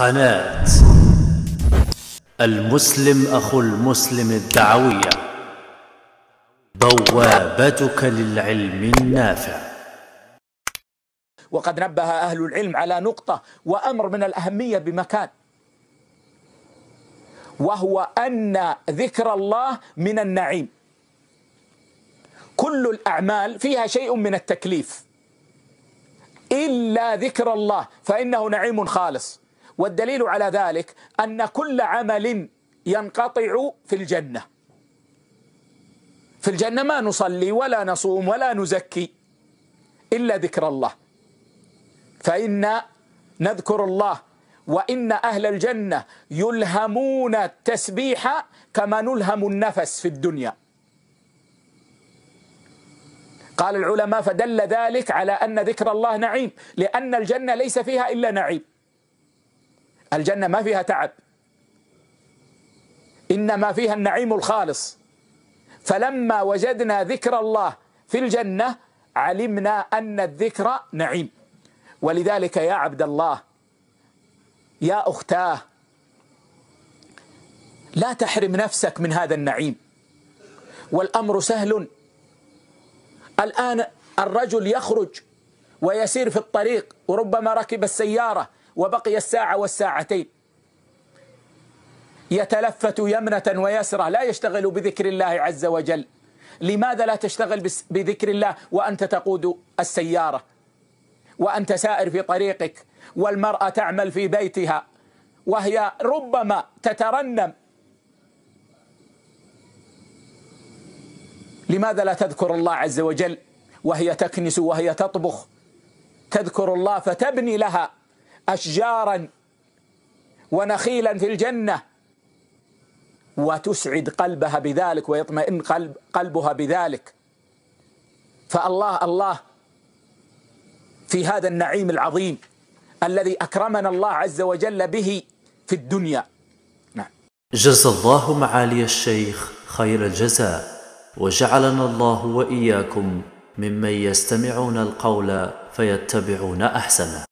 قناة المسلم أخو المسلم الدعوية بوابتك للعلم النافع وقد نبه أهل العلم على نقطة وأمر من الأهمية بمكان وهو أن ذكر الله من النعيم كل الأعمال فيها شيء من التكليف إلا ذكر الله فإنه نعيم خالص والدليل على ذلك أن كل عمل ينقطع في الجنة في الجنة ما نصلي ولا نصوم ولا نزكي إلا ذكر الله فإن نذكر الله وإن أهل الجنة يلهمون التسبيح كما نلهم النفس في الدنيا قال العلماء فدل ذلك على أن ذكر الله نعيم لأن الجنة ليس فيها إلا نعيم الجنة ما فيها تعب إنما فيها النعيم الخالص فلما وجدنا ذكر الله في الجنة علمنا أن الذكر نعيم ولذلك يا عبد الله يا أختاه لا تحرم نفسك من هذا النعيم والأمر سهل الآن الرجل يخرج ويسير في الطريق وربما ركب السيارة وبقي الساعة والساعتين يتلفت يمنة ويسرة لا يشتغل بذكر الله عز وجل لماذا لا تشتغل بذكر الله وأنت تقود السيارة وأنت سائر في طريقك والمرأة تعمل في بيتها وهي ربما تترنم لماذا لا تذكر الله عز وجل وهي تكنس وهي تطبخ تذكر الله فتبني لها أشجارا ونخيلا في الجنة وتسعد قلبها بذلك ويطمئن قلب قلبها بذلك فالله الله في هذا النعيم العظيم الذي أكرمنا الله عز وجل به في الدنيا نعم. جزى الله معالي الشيخ خير الجزاء وجعلنا الله وإياكم ممن يستمعون القول فيتبعون أحسنه